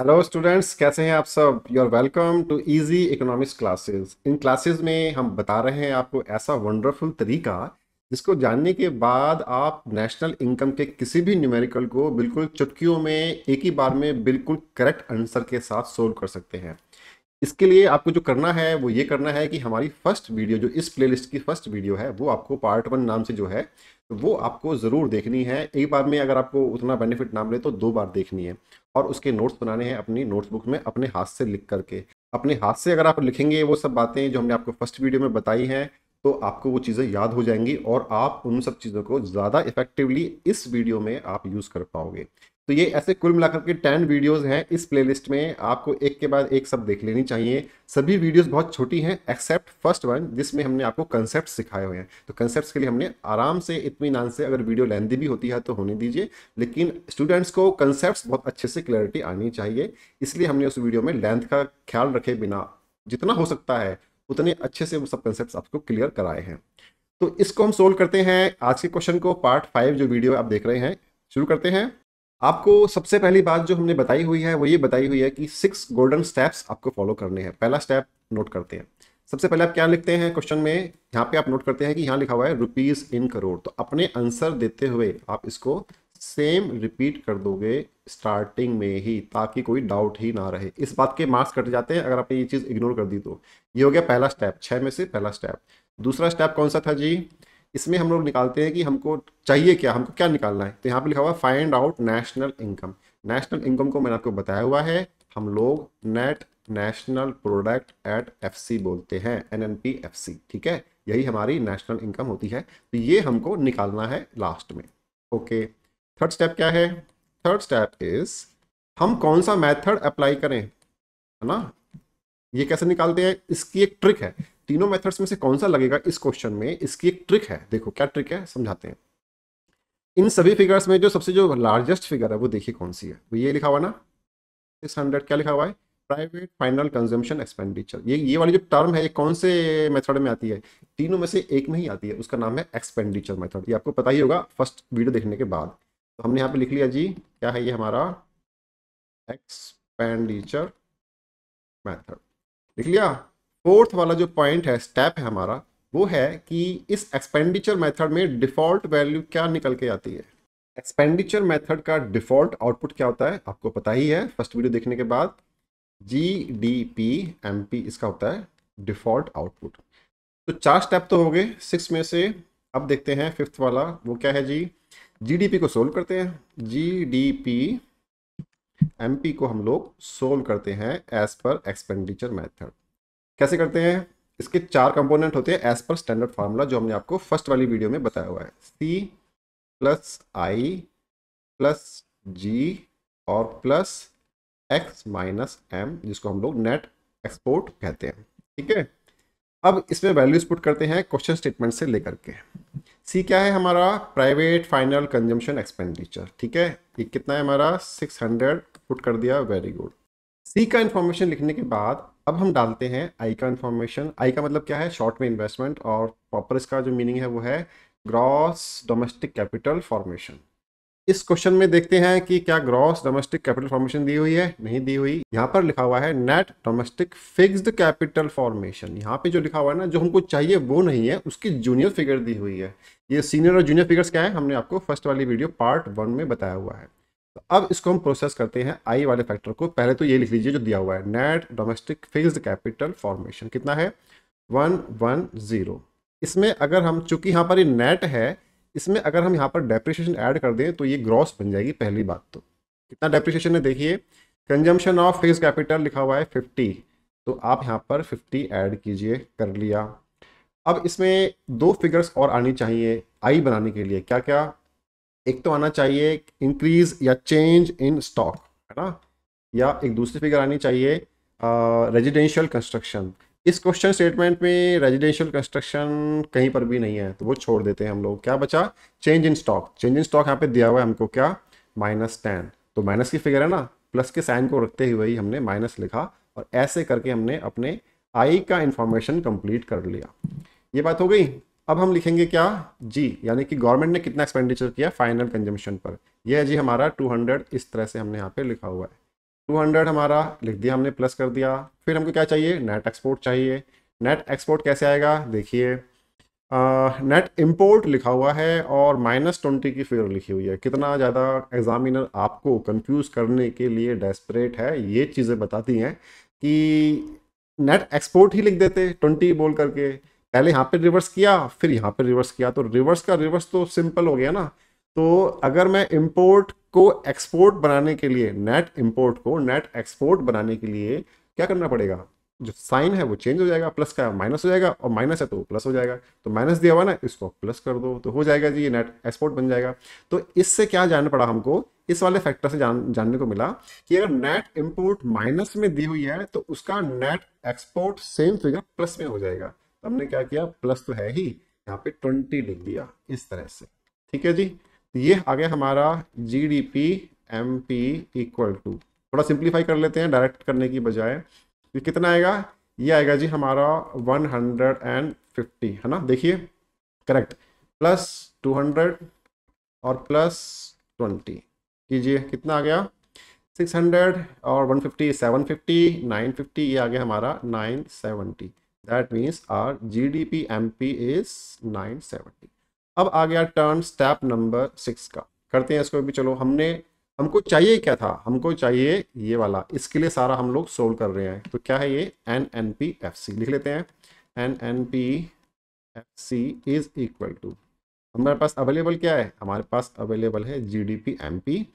hello students कैसे हैं आप सब you are welcome to easy economics classes इन क्लासेस में हम बता रहे हैं आपको ऐसा वंडरफुल तरीका जिसको जानने के बाद आप नेशनल इनकम के किसी भी न्यूमेरिकल को बिल्कुल चुटकियों में एक ही बार में बिल्कुल करेक्ट आंसर के साथ सोल्व कर सकते हैं इसके लिए आपको जो करना है वो ये करना है कि हमारी फर्स्ट वीडियो जो इस प्लेलिस्ट की फर्स्ट वीडियो है वो आपको पार्ट वन नाम से जो है तो वो आपको ज़रूर देखनी है एक बार में अगर आपको उतना बेनिफिट ना मिले तो दो बार देखनी है और उसके नोट्स बनाने हैं अपनी नोट्सबुक में अपने हाथ से लिख करके अपने हाथ से अगर आप लिखेंगे वो सब बातें जो हमने आपको फर्स्ट वीडियो में बताई हैं तो आपको वो चीज़ें याद हो जाएंगी और आप उन सब चीज़ों को ज़्यादा इफेक्टिवली इस वीडियो में आप यूज़ कर पाओगे तो ये ऐसे कुल मिलाकर के टेन वीडियोस हैं इस प्लेलिस्ट में आपको एक के बाद एक सब देख लेनी चाहिए सभी वीडियोस बहुत छोटी हैं एक्सेप्ट फर्स्ट वन जिसमें हमने आपको कंसेप्ट सिखाए हुए हैं तो कंसेप्ट के लिए हमने आराम से इतनी नान से अगर वीडियो लेंदी भी होती है तो होने दीजिए लेकिन स्टूडेंट्स को कंसेप्ट बहुत अच्छे से क्लैरिटी आनी चाहिए इसलिए हमने उस वीडियो में लेंथ का ख्याल रखे बिना जितना हो सकता है उतने अच्छे से वो सब कंसेप्ट आपको क्लियर कराए हैं तो इसको हम सोल्व करते हैं आज के क्वेश्चन को पार्ट फाइव जो वीडियो आप देख रहे हैं शुरू करते हैं आपको सबसे पहली बात जो हमने बताई हुई है वो ये बताई हुई है कि सिक्स गोल्डन स्टेप्स आपको फॉलो करने हैं पहला स्टेप नोट करते हैं सबसे पहले आप क्या लिखते हैं क्वेश्चन में यहाँ पे आप नोट करते हैं कि यहाँ लिखा हुआ है रुपीज इन करोड़ तो अपने आंसर देते हुए आप इसको सेम रिपीट कर दोगे स्टार्टिंग में ही ताकि कोई डाउट ही ना रहे इस बात के मार्क्स कट जाते हैं अगर आपने ये चीज़ इग्नोर कर दी तो ये हो गया पहला स्टेप छः में से पहला स्टेप दूसरा स्टेप कौन सा था जी इसमें हम लोग निकालते हैं कि हमको चाहिए क्या हमको क्या निकालना है तो यहाँ पे लिखा हुआ है find out national income national income को मैंने आपको बताया हुआ है हम लोग net national product at F बोलते हैं N N P F C ठीक है यही हमारी नेशनल इनकम होती है तो ये हमको निकालना है लास्ट में ओके थर्ड स्टेप क्या है थर्ड स्टेप इज हम कौन सा मेथड अप्लाई करें है ना ये कैसे निकालते हैं इसकी एक ट्रिक है तीनों मेथड्स में से कौन सा लगेगा इस क्वेश्चन में इसकी एक ट्रिक है देखो क्या ट्रिक है समझाते हैं इन सभी फिगर्स में जो सबसे जो लार्जेस्ट फिगर है वो देखिए कौन सी है वो ये लिखा हुआ ना सिक्स हंड्रेड क्या लिखा हुआ है प्राइवेट फाइनल कंजम्पशन एक्सपेंडिचर ये ये वाली जो टर्म है ये कौन से मेथड में आती है तीनों में से एक में ही आती है उसका नाम है एक्सपेंडिचर मेथड ये आपको पता ही होगा फर्स्ट वीडियो देखने के बाद तो हमने यहाँ पे लिख लिया जी क्या है ये हमारा एक्सपेंडिचर मैथड लिख लिया फोर्थ वाला जो पॉइंट है स्टेप है हमारा वो है कि इस एक्सपेंडिचर मेथड में डिफॉल्ट वैल्यू क्या निकल के आती है एक्सपेंडिचर मेथड का डिफॉल्ट आउटपुट क्या होता है आपको पता ही है फर्स्ट वीडियो देखने के बाद G D P M P इसका होता है डिफॉल्ट आउटपुट तो चार स्टेप तो हो गए सिक्स में से अब देखते हैं फिफ्थ वाला वो क्या है जी पी को सोल्व करते हैं G D P M P को हम लोग सोल्व करते हैं एज पर एक्सपेंडिचर मैथड कैसे करते हैं इसके चार कंपोनेंट होते हैं एज पर स्टैंडर्ड फार्मूला जो हमने आपको फर्स्ट वाली वीडियो में बताया हुआ है सी प्लस आई प्लस जी और प्लस एक्स माइनस एम जिसको हम लोग नेट एक्सपोर्ट कहते हैं ठीक है अब इसमें वैल्यूज पुट करते हैं क्वेश्चन स्टेटमेंट से लेकर के सी क्या है हमारा प्राइवेट फाइनल कंजम्पशन एक्सपेंडिचर ठीक है ये कितना है हमारा सिक्स हंड्रेड पुट कर दिया वेरी गुड सी का इन्फॉर्मेशन लिखने के बाद अब हम डालते हैं आई का इन्फॉर्मेशन आई का मतलब क्या है शॉर्ट में इन्वेस्टमेंट और प्रॉपर इसका जो मीनिंग है वो है ग्रॉस डोमेस्टिक कैपिटल फॉर्मेशन इस क्वेश्चन में देखते हैं कि क्या ग्रॉस डोमेस्टिक कैपिटल फॉर्मेशन दी हुई है नहीं दी हुई यहाँ पर लिखा हुआ है net domestic fixed capital formation यहाँ पे जो लिखा हुआ है ना जो हमको चाहिए वो नहीं है उसकी जूनियर फिगर दी हुई है ये सीनियर और जूनियर फिगर्स क्या है हमने आपको फर्स्ट वाली वीडियो पार्ट वन में बताया हुआ है तो अब इसको हम प्रोसेस करते हैं आई वाले फैक्टर को पहले तो ये लिख लीजिए जो दिया हुआ है net domestic fixed capital formation कितना है वन वन ज़ीरो इसमें अगर हम चूंकि यहाँ पर ये नेट है इसमें अगर हम यहाँ पर डेप्रिशिएशन ऐड कर दें तो ये ग्रॉस बन जाएगी पहली बात तो कितना डेप्रिशिएशन है देखिए कंजम्पशन ऑफ फिक्स कैपिटल लिखा हुआ है फिफ्टी तो आप यहाँ पर फिफ्टी ऐड कीजिए कर लिया अब इसमें दो फिगर्स और आनी चाहिए आई बनाने के लिए क्या क्या एक तो आना चाहिए इंक्रीज या चेंज इन स्टॉक है ना या एक दूसरी फिगर आनी चाहिए रेजिडेंशियल कंस्ट्रक्शन इस क्वेश्चन स्टेटमेंट में रेजिडेंशियल कंस्ट्रक्शन कहीं पर भी नहीं है तो वो छोड़ देते हैं हम लोग क्या बचा change in stock change in stock यहाँ पे दिया हुआ है हमको क्या माइनस टेन तो माइनस की फिगर है ना प्लस के साइन को रखते हुए ही हमने माइनस लिखा और ऐसे करके हमने अपने आई का इंफॉर्मेशन कंप्लीट कर लिया ये बात हो गई अब हम लिखेंगे क्या जी यानी कि गवर्नमेंट ने कितना एक्सपेंडिचर किया फाइनल कंजम्पशन पर यह है जी हमारा 200 इस तरह से हमने यहाँ पे लिखा हुआ है 200 हमारा लिख दिया हमने प्लस कर दिया फिर हमको क्या चाहिए नेट एक्सपोर्ट चाहिए नेट एक्सपोर्ट कैसे आएगा देखिए नेट इम्पोर्ट लिखा हुआ है और माइनस ट्वेंटी की फिगर लिखी हुई है कितना ज़्यादा एग्जामिनर आपको कन्फ्यूज़ करने के लिए डेस्परेट है ये चीज़ें बताती हैं कि नेट एक्सपोर्ट ही लिख देते ट्वेंटी बोल करके पहले यहाँ पे रिवर्स किया फिर यहाँ पे रिवर्स किया तो रिवर्स का रिवर्स तो सिंपल हो गया ना तो अगर मैं इम्पोर्ट को एक्सपोर्ट बनाने के लिए नेट इम्पोर्ट को नेट एक्सपोर्ट बनाने के लिए क्या करना पड़ेगा जो साइन है वो चेंज हो जाएगा प्लस का माइनस हो जाएगा और माइनस है तो प्लस हो जाएगा तो माइनस दिया हुआ ना इसको प्लस कर दो तो हो जाएगा जी ये नेट एक्सपोर्ट बन जाएगा तो इससे क्या जानना पड़ा हमको इस वाले फैक्टर से जान जानने को मिला कि अगर नेट इम्पोर्ट माइनस में दी हुई है तो उसका net export same figure plus में हो जाएगा हमने क्या किया प्लस तो है ही यहाँ पे ट्वेंटी लिख दिया इस तरह से ठीक है जी तो ये आ गया हमारा G D P M P equal to थोड़ा सिंप्लीफाई कर लेते हैं डायरेक्ट करने की बजाय ये कितना आएगा ये आएगा जी हमारा वन हंड्रेड एंड फिफ्टी है ना देखिए करेक्ट प्लस टू हंड्रेड और प्लस ट्वेंटी कीजिए कितना आ गया सिक्स हंड्रेड और one fifty seven fifty nine fifty ये आ गया हमारा nine 970 that means our G D P M P is nine seventy अब आ गया टर्न स्टेप नंबर सिक्स का करते हैं इसको भी चलो हमने हमको चाहिए क्या था हमको चाहिए ये वाला इसके लिए सारा हम लोग सोल्व कर रहे हैं तो क्या है ये N N P F C लिख लेते हैं N N P F C is equal to हमारे पास अवेलेबल क्या है हमारे पास अवेलेबल है G D P M P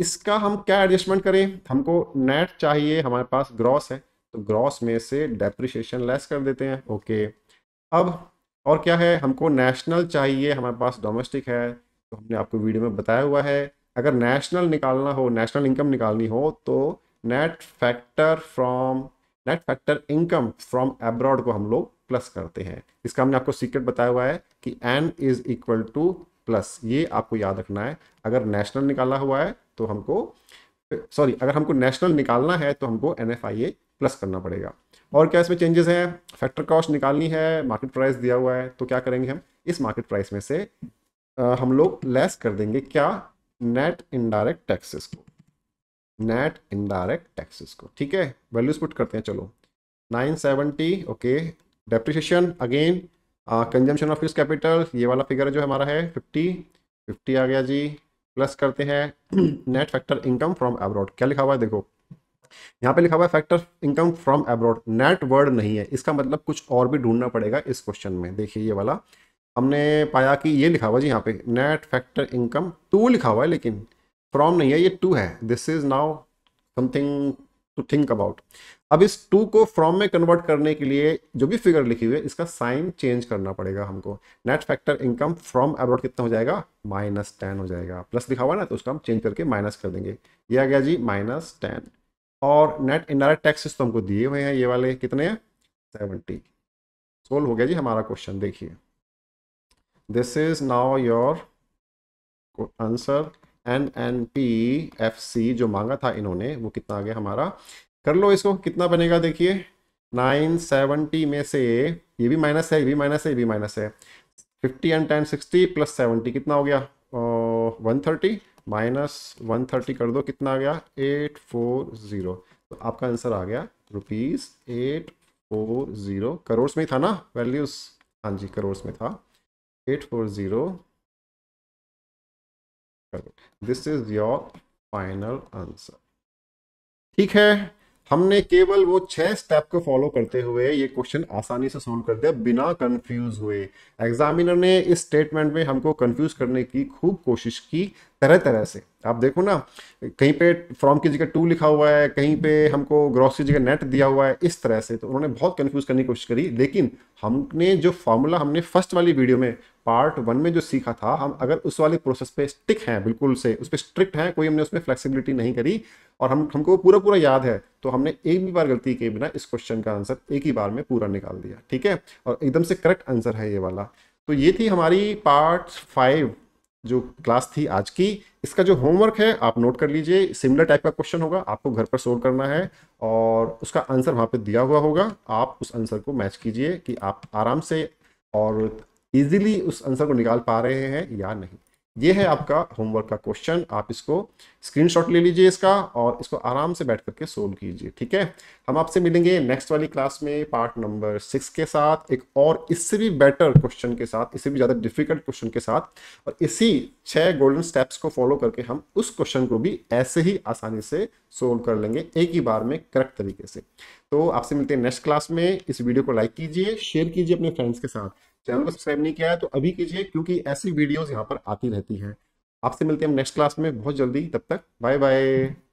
इसका हम क्या एडजस्टमेंट करें हमको नेट चाहिए हमारे पास ग्रॉस है तो ग्रॉस में से डेप्रिशिएशन लेस कर देते हैं ओके अब और क्या है हमको नेशनल चाहिए हमारे पास डोमेस्टिक है तो हमने आपको वीडियो में बताया हुआ है अगर नेशनल निकालना हो नेशनल इनकम निकालनी हो तो net factor from net factor income from abroad को हम लोग प्लस करते हैं इसका हमने आपको सीक्रेट बताया हुआ है कि N is equal to plus ये आपको याद रखना है अगर नेशनल निकाला हुआ है तो हमको सॉरी अगर हमको नेशनल निकालना है तो हमको एन प्लस करना पड़ेगा और क्या इसमें चेंजेस हैं फैक्टर कॉस्ट निकालनी है मार्केट प्राइस दिया हुआ है तो क्या करेंगे हम इस मार्केट प्राइस में से आ, हम लोग लेस कर देंगे क्या नेट इनडायरेक्ट टैक्सेस को नेट इनडायरेक्ट टैक्सेस को ठीक है वैल्यूज पुट करते हैं चलो 970 okay depreciation again consumption of use capital ये वाला फिगर जो हमारा है फिफ्टी फिफ्टी आ गया जी प्लस करते हैं net factor income from abroad क्या लिखा हुआ है देखो यहाँ पे लिखा हुआ है factor income from abroad net word नहीं है इसका मतलब कुछ और भी ढूंढना पड़ेगा इस क्वेश्चन में देखिए ये वाला हमने पाया कि ये लिखा हुआ जी यहाँ पे नेट फैक्टर इनकम टू लिखा हुआ है लेकिन फ्रॉम नहीं है ये टू है this is now something to think about अब इस टू को फ्रॉम में कन्वर्ट करने के लिए जो भी फिगर लिखी हुई है इसका साइन चेंज करना पड़ेगा हमको net factor income from abroad कितना हो जाएगा माइनस टेन हो जाएगा प्लस लिखा हुआ ना तो उसका हम चेंज करके माइनस कर देंगे ये आ गया जी माइनस टेन और नेट इनडायरेक्ट टैक्सेस तो हमको दिए हुए हैं ये वाले कितने हैं सेवेंटी सोल्व हो गया जी हमारा क्वेश्चन देखिए this is now your answer N N P F C जो मांगा था इन्होंने वो कितना आ गया हमारा कर लो इसको कितना बनेगा देखिए नाइन सेवनटी में से ये भी माइनस है ये भी माइनस है ये भी माइनस है fifty and ten sixty plus seventy कितना हो गया one thirty minus one thirty कर दो कितना आ गया एट फोर ज़ीरो तो आपका आंसर आ गया rupees eight four zero crore में था ना वैल्यूज़ हाँ जी करोड़ में था eight four zero this is your final answer ठीक है हमने केवल वो छह स्टेप को फॉलो करते हुए ये क्वेश्चन आसानी से सोल्व कर दिया बिना कंफ्यूज हुए एग्जामिनर ने इस स्टेटमेंट में हमको कंफ्यूज करने की खूब कोशिश की तरह तरह से आप देखो ना कहीं पे फ्रॉम की जगह टू लिखा हुआ है कहीं पे हमको ग्रॉस की जगह नेट दिया हुआ है इस तरह से तो उन्होंने बहुत कन्फ्यूज करने की कोशिश करी लेकिन हमने जो फॉर्मूला हमने फर्स्ट वाली वीडियो में पार्ट वन में जो सीखा था हम अगर उस वाले प्रोसेस पे स्टिक हैं बिल्कुल से उस पर स्ट्रिक्ट हैं कोई हमने उसमें फ्लेक्सिबिलिटी नहीं करी और हम हमको पूरा पूरा याद है तो हमने एक भी बार गलती के बिना इस क्वेश्चन का आंसर एक ही बार में पूरा निकाल दिया ठीक है और एकदम से करेक्ट आंसर है ये वाला तो ये थी हमारी पार्ट फाइव जो क्लास थी आज की इसका जो होमवर्क है आप नोट कर लीजिए सिमिलर टाइप का क्वेश्चन होगा आपको घर पर सोल्व करना है और उसका आंसर वहाँ पे दिया हुआ होगा आप उस आंसर को मैच कीजिए कि आप आराम से और इजीली उस आंसर को निकाल पा रहे हैं या नहीं ये है आपका होमवर्क का क्वेश्चन आप इसको स्क्रीनशॉट ले लीजिए इसका और इसको आराम से बैठ करके सोल्व कीजिए ठीक है हम आपसे मिलेंगे नेक्स्ट वाली क्लास में पार्ट नंबर सिक्स के साथ एक और इससे भी बेटर क्वेश्चन के साथ इससे भी ज़्यादा डिफिकल्ट क्वेश्चन के साथ और इसी छः गोल्डन स्टेप्स को फॉलो करके हम उस क्वेश्चन को भी ऐसे ही आसानी से सोल्व कर लेंगे एक ही बार में करेक्ट तरीके से तो आपसे मिलते हैं नेक्स्ट क्लास में इस वीडियो को लाइक कीजिए शेयर कीजिए अपने फ्रेंड्स के साथ चैनल को सब्सक्राइब नहीं किया है तो अभी कीजिए क्योंकि ऐसी वीडियोस यहाँ पर आती रहती हैं आपसे मिलते हैं नेक्स्ट क्लास में बहुत जल्दी तब तक बाय बाय